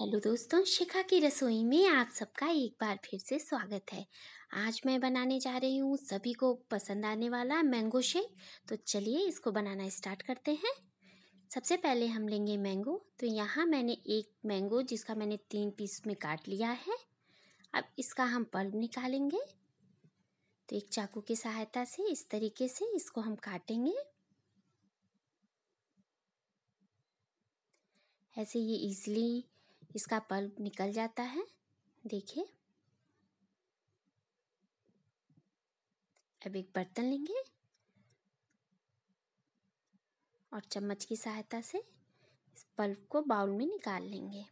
hello दोस्तों शिखा की रसोई में आप सबका एक बार फिर से स्वागत है आज मैं बनाने जा रही हूँ सभी को पसंद आने वाला मैंगो शेक तो चलिए इसको बनाना स्टार्ट करते हैं सबसे पहले हम लेंगे मैंगो तो यहाँ मैंने एक मैंगो जिसका मैंने तीन पीस में काट लिया है अब इसका हम पल्ब निकालेंगे तो एक चाकू की सहायता से इस तरीके से इसको हम काटेंगे ऐसे ये इजली इसका पल्प निकल जाता है देखिए अब एक बर्तन लेंगे और चम्मच की सहायता से इस पल्प को बाउल में निकाल लेंगे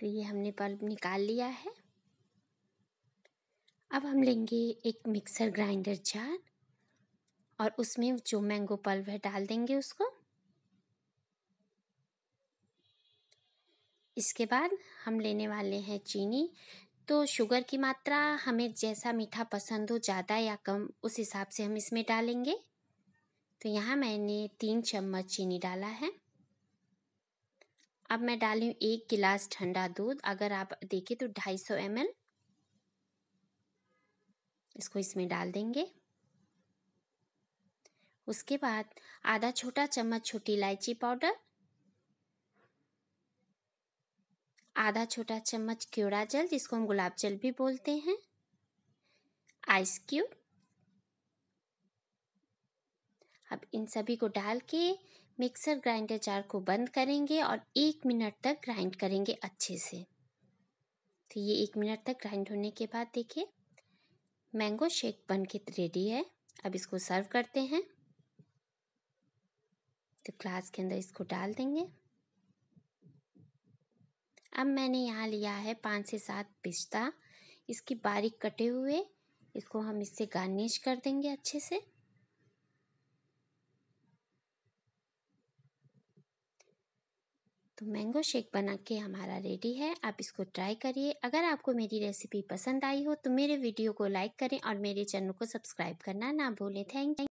तो ये हमने पल्प निकाल लिया है अब हम लेंगे एक मिक्सर ग्राइंडर जार और उसमें जो मैंगो पल्प है डाल देंगे उसको इसके बाद हम लेने वाले हैं चीनी तो शुगर की मात्रा हमें जैसा मीठा पसंद हो ज़्यादा या कम उस हिसाब से हम इसमें डालेंगे तो यहाँ मैंने तीन चम्मच चीनी डाला है अब मैं डाली हूँ एक गिलास ठंडा दूध अगर आप देखें तो 250 सौ इसको इसमें डाल देंगे उसके बाद आधा छोटा चम्मच छोटी इलायची पाउडर आधा छोटा चम्मच क्योड़ा जल जिसको हम गुलाब जल भी बोलते हैं आइस क्यूब अब इन सभी को डाल के मिक्सर ग्राइंडर जार को बंद करेंगे और एक मिनट तक ग्राइंड करेंगे अच्छे से तो ये एक मिनट तक ग्राइंड होने के बाद देखिए मैंगो शेक बन के रेडी है अब इसको सर्व करते हैं तो ग्लास के अंदर इसको डाल देंगे अब मैंने यहाँ लिया है पाँच से सात पिस्ता इसकी बारीक कटे हुए इसको हम इससे गार्निश कर देंगे अच्छे से तो मैंगो शेक बना के हमारा रेडी है आप इसको ट्राई करिए अगर आपको मेरी रेसिपी पसंद आई हो तो मेरे वीडियो को लाइक करें और मेरे चैनल को सब्सक्राइब करना ना भूलें थैंक